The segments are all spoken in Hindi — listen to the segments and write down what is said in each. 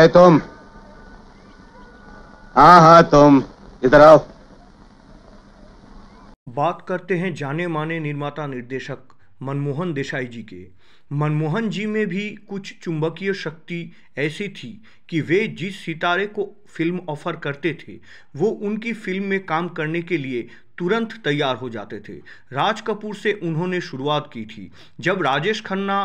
ए तुम हाँ हाँ तुम इधर आओ बात करते हैं जाने माने निर्माता निर्देशक मनमोहन देसाई जी के मनमोहन जी में भी कुछ चुंबकीय शक्ति ऐसी थी कि वे जिस सितारे को फिल्म ऑफर करते थे वो उनकी फिल्म में काम करने के लिए तुरंत तैयार हो जाते थे राज कपूर से उन्होंने शुरुआत की थी जब राजेश खन्ना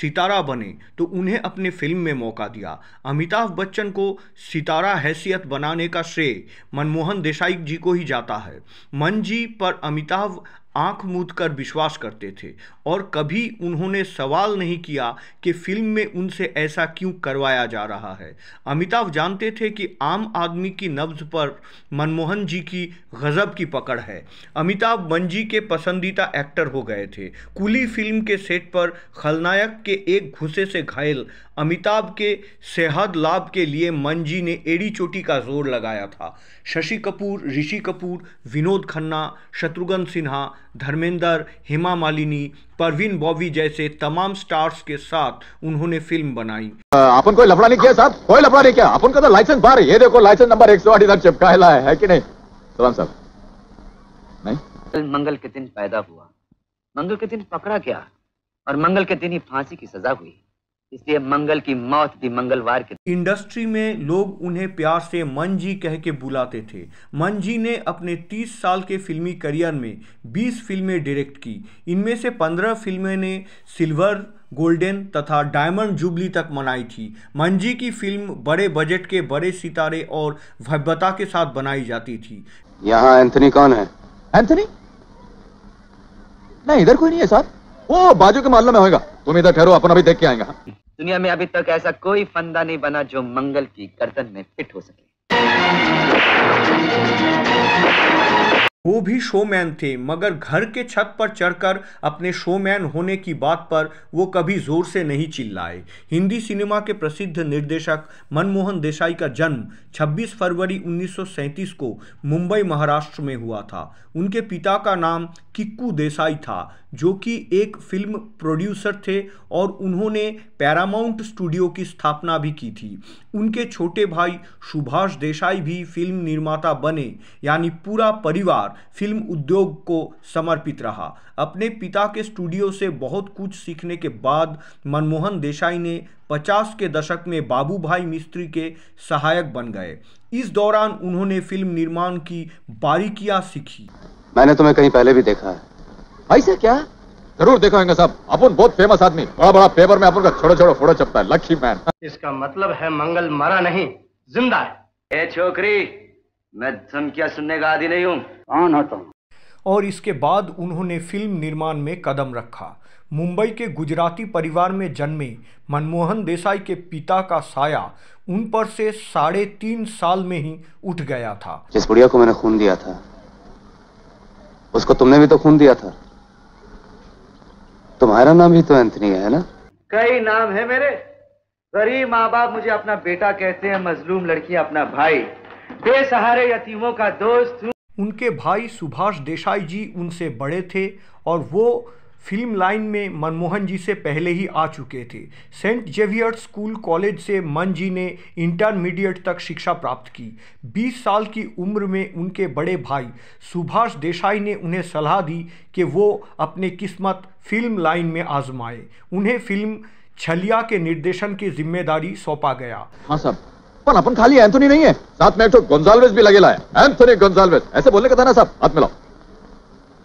सितारा बने तो उन्हें अपने फिल्म में मौका दिया अमिताभ बच्चन को सितारा हैसियत बनाने का श्रेय मनमोहन देसाई जी को ही जाता है मन जी पर अमिताभ आंख मूंद कर विश्वास करते थे और कभी उन्होंने सवाल नहीं किया कि फिल्म में उनसे ऐसा क्यों करवाया जा रहा है अमिताभ जानते थे कि आम आदमी की नब्ज पर मनमोहन जी की गज़ब की पकड़ है अमिताभ मंजी के पसंदीदा एक्टर हो गए थे कुली फिल्म के सेट पर खलनायक के एक घुसे से घायल अमिताभ के सेहत लाभ के लिए मंजी ने एड़ी चोटी का जोर लगाया था शशि कपूर ऋषि कपूर विनोद खन्ना शत्रुघ्न सिन्हा धर्मेंद्र हेमा मालिनी परवीन बॉबी जैसे तमाम स्टार्स के साथ उन्होंने फिल्म बनाई अपन कोई लफड़ा नहीं किया साहब कोई लफड़ा नहीं किया अपन का तो लाइसेंस बाहर ये देखो लाइसेंस नंबर एक सौ आठ चिपकाला है, कि नहीं सलाम साहब नहीं कल मंगल के दिन पैदा हुआ मंगल के दिन पकड़ा गया और मंगल के दिन ही फांसी की सजा हुई इसलिए मंगल की मौत थी मंगलवार के इंडस्ट्री में लोग उन्हें प्यार से मन जी कह के बुलाते थे मन जी ने अपने 30 साल के फिल्मी करियर में 20 फिल्में डायरेक्ट की इनमें से 15 फिल्में ने सिल्वर गोल्डन तथा डायमंड जुबली तक मनाई थी मंजी की फिल्म बड़े बजट के बड़े सितारे और भव्यता के साथ बनाई जाती थी यहाँ एंथनी कौन है एंथनी नहीं इधर कोई नहीं है सर वो बाजू के मामले में होगा तुम इधर ठहरो अपना भी देख के आएगा दुनिया में अभी तक ऐसा कोई फंदा नहीं बना जो मंगल की गर्दन में फिट हो सके वो भी शोमैन थे मगर घर के छत पर चढ़कर अपने शोमैन होने की बात पर वो कभी जोर से नहीं चिल्लाए हिंदी सिनेमा के प्रसिद्ध निर्देशक मनमोहन देसाई का जन्म 26 फरवरी 1937 को मुंबई महाराष्ट्र में हुआ था उनके पिता का नाम किक्कू देसाई था जो कि एक फिल्म प्रोड्यूसर थे और उन्होंने पैरामाउंट स्टूडियो की स्थापना भी की थी उनके छोटे भाई सुभाष देसाई भी फिल्म निर्माता बने यानी पूरा परिवार फिल्म उद्योग को समर्पित रहा अपने पिता के स्टूडियो से बहुत कुछ सीखने के बाद मनमोहन देसाई ने 50 के दशक में बाबू भाई मिस्त्री के सहायक बन गए इस दौरान उन्होंने फिल्म निर्माण की बारीकियां सीखी मैंने तुम्हें कहीं पहले भी देखा है ऐसा क्या जरूर देखो होंगे साहब अपन बहुत फेमस आदमी बड़ा बड़ा पेपर में अपन का छोटा छोटा फोटो छपता है लक्ष्मी मैन इसका मतलब है मंगल मरा नहीं जिंदा है ए छोकरी मैं धमकिया सुनने का आदि नहीं हूँ कौन हो तुम और इसके बाद उन्होंने फिल्म निर्माण में कदम रखा मुंबई के गुजराती परिवार में जन्मे मनमोहन देसाई के पिता का साया उन पर से साढ़े तीन साल में ही उठ गया था जिस बुढ़िया को मैंने खून दिया था उसको तुमने भी तो खून दिया था तुम्हारा नाम भी तो एंथनी है ना कई नाम है मेरे गरीब माँ बाप मुझे अपना बेटा कहते हैं मजलूम लड़की अपना भाई बेसहारे यतीमों का दोस्त उनके भाई सुभाष देसाई जी उनसे बड़े थे और वो फिल्म लाइन में मनमोहन जी से पहले ही आ चुके थे सेंट जेवियर्स स्कूल कॉलेज से मन जी ने इंटरमीडिएट तक शिक्षा प्राप्त की 20 साल की उम्र में उनके बड़े भाई सुभाष देसाई ने उन्हें सलाह दी कि वो अपने किस्मत फिल्म लाइन में आजमाए उन्हें फिल्म छलिया के निर्देशन की जिम्मेदारी सौंपा गया हाँ साहब पर अपन खाली एंथोनी नहीं है साथ में एक तो गोंजाल्वेस भी लगे है एंथोनी गोंजाल्वेस ऐसे बोलने का था ना साहब हाथ मिलाओ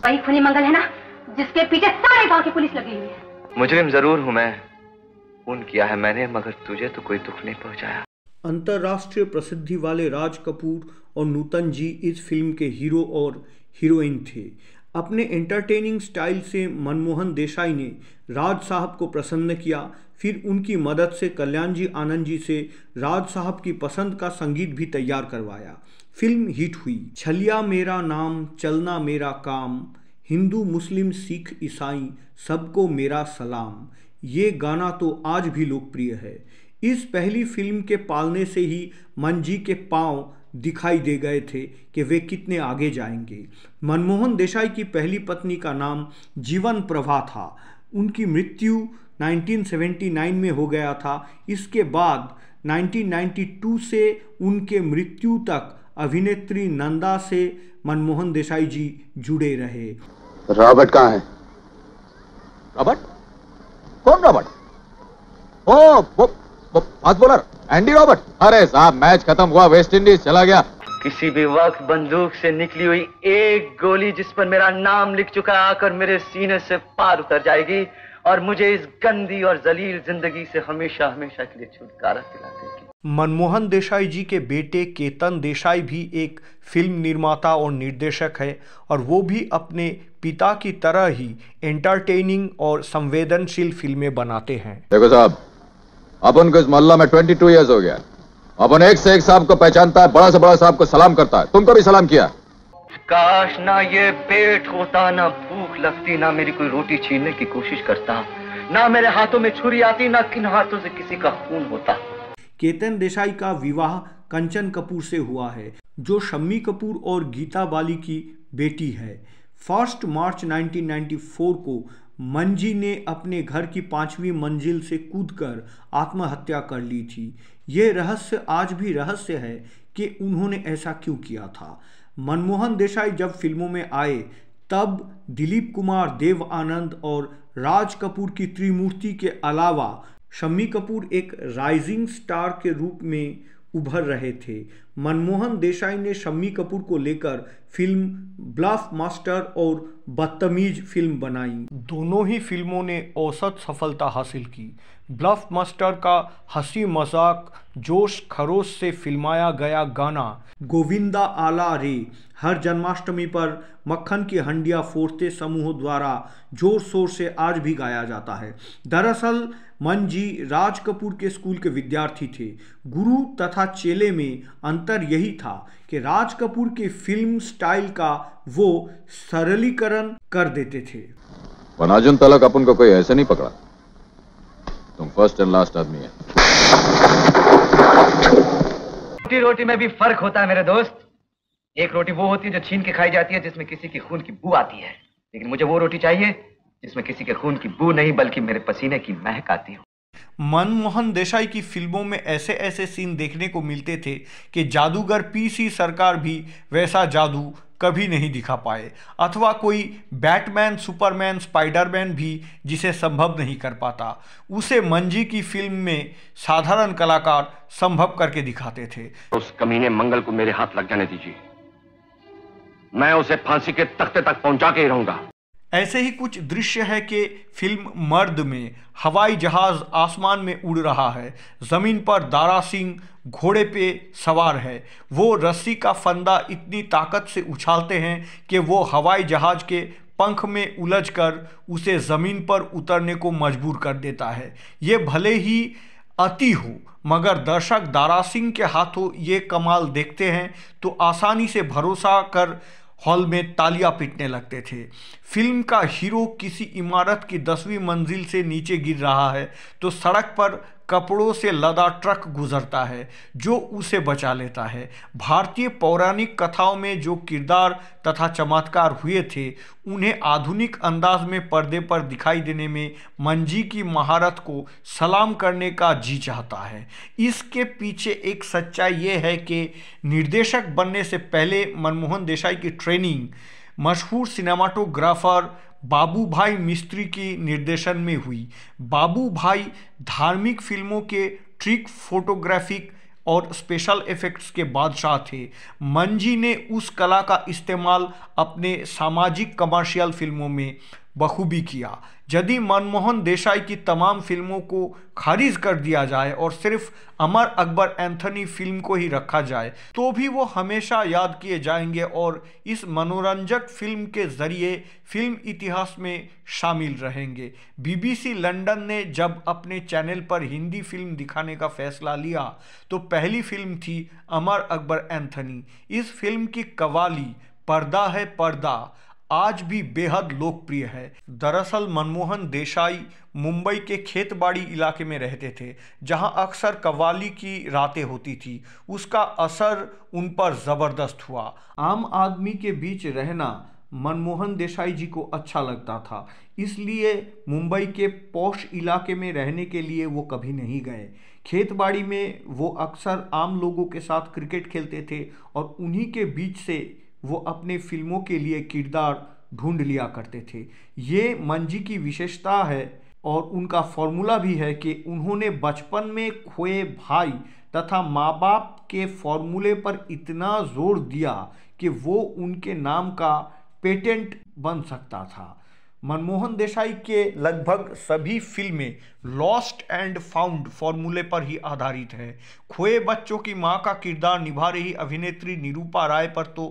वही खूनी मंगल है ना जिसके पीछे सारे गांव की पुलिस लगी हुई है मुजरिम जरूर हूँ मैं उन किया है मैंने मगर तुझे तो कोई दुख नहीं पहुँचाया अंतर्राष्ट्रीय प्रसिद्धि वाले राज कपूर और नूतन जी इस फिल्म के हीरो और हीरोइन थे अपने एंटरटेनिंग स्टाइल से मनमोहन देसाई ने राज साहब को प्रसन्न किया फिर उनकी मदद से कल्याण जी आनंद जी से राज साहब की पसंद का संगीत भी तैयार करवाया फिल्म हिट हुई छलिया मेरा नाम चलना मेरा काम हिंदू मुस्लिम सिख ईसाई सबको मेरा सलाम ये गाना तो आज भी लोकप्रिय है इस पहली फिल्म के पालने से ही मंजी के पांव दिखाई दे गए थे कि वे कितने आगे जाएंगे मनमोहन देसाई की पहली पत्नी का नाम जीवन प्रभा था उनकी मृत्यु 1979 में हो गया था इसके बाद 1992 से उनके मृत्यु तक अभिनेत्री नंदा से मनमोहन देसाई जी जुड़े रहे रॉबर्ट कहां है रॉबर्ट कौन रॉबर्ट ओ वो, वो फास्ट बॉलर एंडी रॉबर्ट अरे साहब मैच खत्म हुआ वेस्ट इंडीज चला गया किसी भी वक्त बंदूक से निकली हुई एक गोली जिस पर मेरा नाम लिख चुका आकर मेरे सीने से पार उतर जाएगी और मुझे इस गंदी और जलील जिंदगी से हमेशा हमेशा के लिए छुटकारा दिला देगी मनमोहन देसाई जी के बेटे केतन देसाई भी एक फिल्म निर्माता और निर्देशक है और वो भी अपने पिता की तरह ही एंटरटेनिंग और संवेदनशील फिल्में बनाते हैं देखो साहब अपन को इस मोहल्ला में 22 इयर्स हो गया अपन एक से एक साहब को पहचानता है बड़ा से बड़ा साहब को सलाम करता है तुमको भी सलाम किया काश ना ये पेट होता ना भूख लगती ना मेरी कोई रोटी छीनने की कोशिश करता ना मेरे हाथों में छुरी आती ना किन हाथों से किसी का खून होता केतन देसाई का विवाह कंचन कपूर से हुआ है जो शम्मी कपूर और गीता बाली की बेटी है फर्स्ट मार्च 1994 को मंजी ने अपने घर की पांचवी मंजिल से कूदकर आत्महत्या कर ली थी ये रहस्य आज भी रहस्य है कि उन्होंने ऐसा क्यों किया था मनमोहन देसाई जब फिल्मों में आए तब दिलीप कुमार देव आनंद और राज कपूर की त्रिमूर्ति के अलावा शम्मी कपूर एक राइजिंग स्टार के रूप में उभर रहे थे मनमोहन देसाई ने शम्मी कपूर को लेकर फिल्म ब्लफ मास्टर और बदतमीज फिल्म बनाई दोनों ही फिल्मों ने औसत सफलता हासिल की ब्लफ मास्टर का हंसी मजाक जोश खरोश से फिल्माया गया गाना गोविंदा आला रे हर जन्माष्टमी पर मक्खन की हंडिया फोड़ते समूह द्वारा जोर शोर से आज भी गाया जाता है दरअसल मन जी राज कपूर के स्कूल के विद्यार्थी थे गुरु तथा चेले में अंतर यही था कि राज कपूर के फिल्म स्टाइल का वो सरलीकरण कर देते थे पण तलक अपन को कोई ऐसे नहीं पकड़ा तुम फर्स्ट एंड लास्ट आदमी है रोटी रोटी में भी फर्क होता है मेरे दोस्त एक रोटी वो होती है जो छीन के खाई जाती है जिसमें किसी की खून की बू आती है लेकिन मुझे वो रोटी चाहिए इसमें किसी के खून की बू नहीं बल्कि मेरे पसीने की महक आती हो मनमोहन देसाई की फिल्मों में ऐसे ऐसे सीन देखने को मिलते थे कि जादूगर पीसी सरकार भी वैसा जादू कभी नहीं दिखा पाए अथवा कोई बैटमैन सुपरमैन स्पाइडरमैन भी जिसे संभव नहीं कर पाता उसे मंजी की फिल्म में साधारण कलाकार संभव करके दिखाते थे उस कमीने मंगल को मेरे हाथ लग जाने दीजिए मैं उसे फांसी के तख्ते तक पहुंचा के ही रहूंगा ऐसे ही कुछ दृश्य है कि फिल्म मर्द में हवाई जहाज आसमान में उड़ रहा है ज़मीन पर दारा सिंह घोड़े पे सवार है वो रस्सी का फंदा इतनी ताकत से उछालते हैं कि वो हवाई जहाज के पंख में उलझकर उसे ज़मीन पर उतरने को मजबूर कर देता है ये भले ही अति हो मगर दर्शक दारा सिंह के हाथों ये कमाल देखते हैं तो आसानी से भरोसा कर हॉल में तालियां पीटने लगते थे फिल्म का हीरो किसी इमारत की दसवीं मंजिल से नीचे गिर रहा है तो सड़क पर कपड़ों से लदा ट्रक गुजरता है जो उसे बचा लेता है भारतीय पौराणिक कथाओं में जो किरदार तथा चमत्कार हुए थे उन्हें आधुनिक अंदाज में पर्दे पर दिखाई देने में मंजी की महारत को सलाम करने का जी चाहता है इसके पीछे एक सच्चाई ये है कि निर्देशक बनने से पहले मनमोहन देसाई की ट्रेनिंग मशहूर सिनेमाटोग्राफर बाबू भाई मिस्त्री के निर्देशन में हुई बाबू भाई धार्मिक फिल्मों के ट्रिक फोटोग्राफिक और स्पेशल इफ़ेक्ट्स के बादशाह थे मंजी ने उस कला का इस्तेमाल अपने सामाजिक कमर्शियल फिल्मों में बखूबी किया यदि मनमोहन देसाई की तमाम फिल्मों को खारिज कर दिया जाए और सिर्फ अमर अकबर एंथनी फिल्म को ही रखा जाए तो भी वो हमेशा याद किए जाएंगे और इस मनोरंजक फिल्म के ज़रिए फिल्म इतिहास में शामिल रहेंगे बीबीसी लंदन ने जब अपने चैनल पर हिंदी फिल्म दिखाने का फैसला लिया तो पहली फिल्म थी अमर अकबर एंथनी इस फिल्म की कवाली पर्दा है पर्दा आज भी बेहद लोकप्रिय है दरअसल मनमोहन देसाई मुंबई के खेतबाड़ी इलाके में रहते थे जहां अक्सर कव्वाली की रातें होती थी उसका असर उन पर ज़बरदस्त हुआ आम आदमी के बीच रहना मनमोहन देसाई जी को अच्छा लगता था इसलिए मुंबई के पौष इलाके में रहने के लिए वो कभी नहीं गए खेतबाड़ी में वो अक्सर आम लोगों के साथ क्रिकेट खेलते थे और उन्हीं के बीच से वो अपने फिल्मों के लिए किरदार ढूंढ लिया करते थे ये मंजी की विशेषता है और उनका फॉर्मूला भी है कि उन्होंने बचपन में खोए भाई तथा माँ बाप के फॉर्मूले पर इतना जोर दिया कि वो उनके नाम का पेटेंट बन सकता था मनमोहन देसाई के लगभग सभी फिल्में लॉस्ट एंड फाउंड फॉर्मूले पर ही आधारित हैं खोए बच्चों की मां का किरदार निभा रही अभिनेत्री निरूपा राय पर तो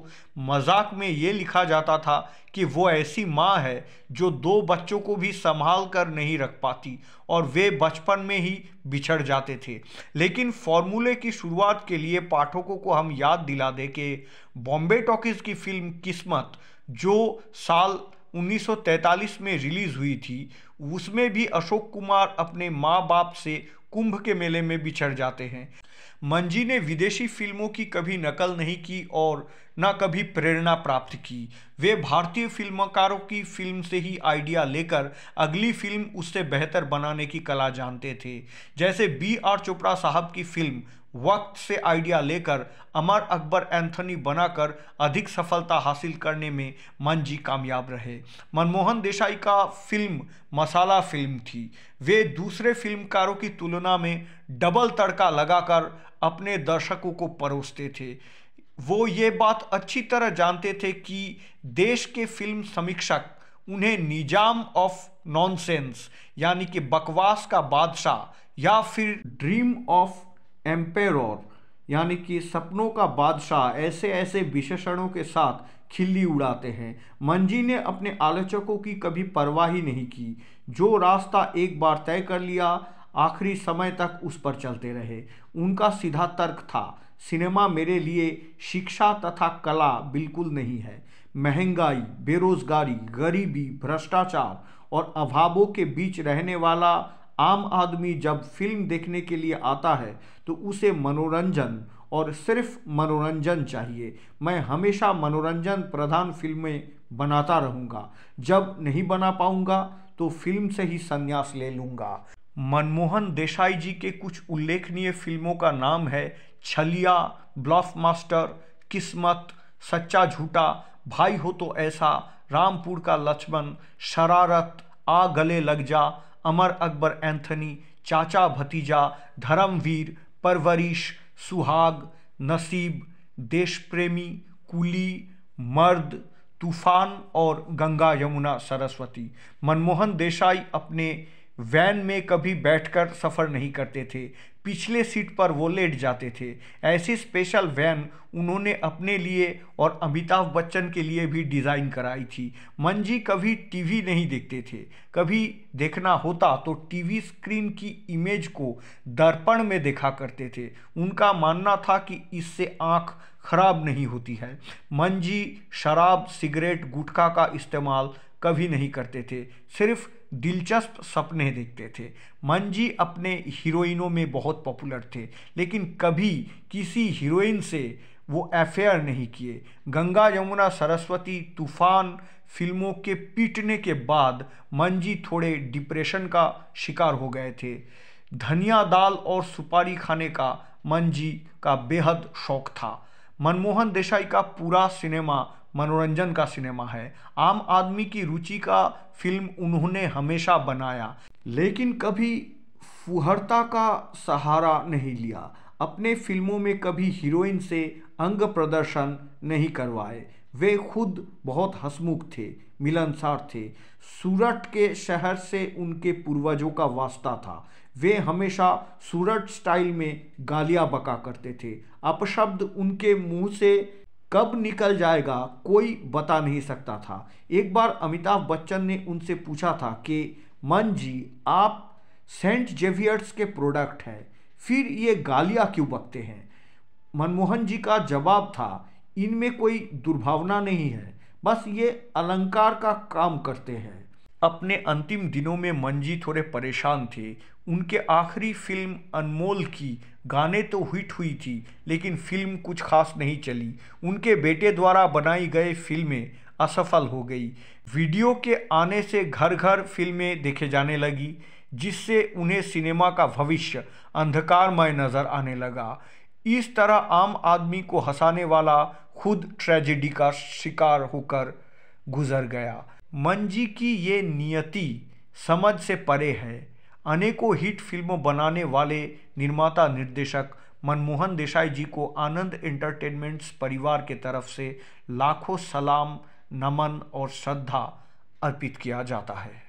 मजाक में ये लिखा जाता था कि वो ऐसी मां है जो दो बच्चों को भी संभाल कर नहीं रख पाती और वे बचपन में ही बिछड़ जाते थे लेकिन फॉर्मूले की शुरुआत के लिए पाठकों को हम याद दिला दें कि बॉम्बे टॉकीज़ की फिल्म किस्मत जो साल 1943 में रिलीज़ हुई थी उसमें भी अशोक कुमार अपने माँ बाप से कुंभ के मेले में बिछड़ जाते हैं मंजी ने विदेशी फिल्मों की कभी नकल नहीं की और न कभी प्रेरणा प्राप्त की वे भारतीय फिल्मकारों की फिल्म से ही आइडिया लेकर अगली फिल्म उससे बेहतर बनाने की कला जानते थे जैसे बी आर चोपड़ा साहब की फिल्म वक्त से आइडिया लेकर अमर अकबर एंथनी बनाकर अधिक सफलता हासिल करने में मंजी कामयाब रहे मनमोहन देसाई का फिल्म मसाला फिल्म थी वे दूसरे फिल्मकारों की तुलना में डबल तड़का लगाकर अपने दर्शकों को परोसते थे वो ये बात अच्छी तरह जानते थे कि देश के फिल्म समीक्षक उन्हें निजाम ऑफ नॉनसेंस यानी कि बकवास का बादशाह या फिर ड्रीम ऑफ एम्पेरोर यानी कि सपनों का बादशाह ऐसे ऐसे विशेषणों के साथ खिल्ली उड़ाते हैं मंजी ने अपने आलोचकों की कभी परवाह ही नहीं की जो रास्ता एक बार तय कर लिया आखिरी समय तक उस पर चलते रहे उनका सीधा तर्क था सिनेमा मेरे लिए शिक्षा तथा कला बिल्कुल नहीं है महंगाई बेरोजगारी गरीबी भ्रष्टाचार और अभावों के बीच रहने वाला आम आदमी जब फिल्म देखने के लिए आता है तो उसे मनोरंजन और सिर्फ मनोरंजन चाहिए मैं हमेशा मनोरंजन प्रधान फिल्में बनाता रहूँगा जब नहीं बना पाऊँगा तो फिल्म से ही संन्यास ले लूँगा मनमोहन देसाई जी के कुछ उल्लेखनीय फिल्मों का नाम है छलिया ब्लॉफ मास्टर किस्मत सच्चा झूठा भाई हो तो ऐसा रामपुर का लक्ष्मण शरारत आ गले लग जा अमर अकबर एंथनी चाचा भतीजा धर्मवीर परवरिश सुहाग नसीब देश प्रेमी कुली मर्द तूफान और गंगा यमुना सरस्वती मनमोहन देसाई अपने वैन में कभी बैठकर सफ़र नहीं करते थे पिछले सीट पर वो लेट जाते थे ऐसी स्पेशल वैन उन्होंने अपने लिए और अमिताभ बच्चन के लिए भी डिज़ाइन कराई थी मंजी कभी टीवी नहीं देखते थे कभी देखना होता तो टीवी स्क्रीन की इमेज को दर्पण में देखा करते थे उनका मानना था कि इससे आँख खराब नहीं होती है मंजी शराब सिगरेट गुटखा का इस्तेमाल कभी नहीं करते थे सिर्फ दिलचस्प सपने देखते थे मंजी अपने हीरोइनों में बहुत पॉपुलर थे लेकिन कभी किसी हीरोइन से वो अफेयर नहीं किए गंगा यमुना सरस्वती तूफान फिल्मों के पीटने के बाद मंजी थोड़े डिप्रेशन का शिकार हो गए थे धनिया दाल और सुपारी खाने का मंजी का बेहद शौक था मनमोहन देसाई का पूरा सिनेमा मनोरंजन का सिनेमा है आम आदमी की रुचि का फिल्म उन्होंने हमेशा बनाया लेकिन कभी फुहरता का सहारा नहीं लिया अपने फिल्मों में कभी हीरोइन से अंग प्रदर्शन नहीं करवाए वे खुद बहुत हसमुख थे मिलनसार थे सूरत के शहर से उनके पूर्वजों का वास्ता था वे हमेशा सूरत स्टाइल में गालियां बका करते थे अपशब्द उनके मुंह से कब निकल जाएगा कोई बता नहीं सकता था एक बार अमिताभ बच्चन ने उनसे पूछा था कि मन जी आप सेंट जेवियर्स के प्रोडक्ट हैं फिर ये गालियाँ क्यों बकते हैं मनमोहन जी का जवाब था इनमें कोई दुर्भावना नहीं है बस ये अलंकार का काम करते हैं अपने अंतिम दिनों में मंजी थोड़े परेशान थे उनके आखिरी फिल्म अनमोल की गाने तो हिट हुई थी लेकिन फिल्म कुछ खास नहीं चली उनके बेटे द्वारा बनाई गए फिल्में असफल हो गई वीडियो के आने से घर घर फिल्में देखे जाने लगी जिससे उन्हें सिनेमा का भविष्य अंधकारमय नज़र आने लगा इस तरह आम आदमी को हंसाने वाला खुद ट्रेजेडी का शिकार होकर गुजर गया मंजी की ये नियति समझ से परे है अनेकों हिट फिल्मों बनाने वाले निर्माता निर्देशक मनमोहन देसाई जी को आनंद एंटरटेनमेंट्स परिवार के तरफ से लाखों सलाम नमन और श्रद्धा अर्पित किया जाता है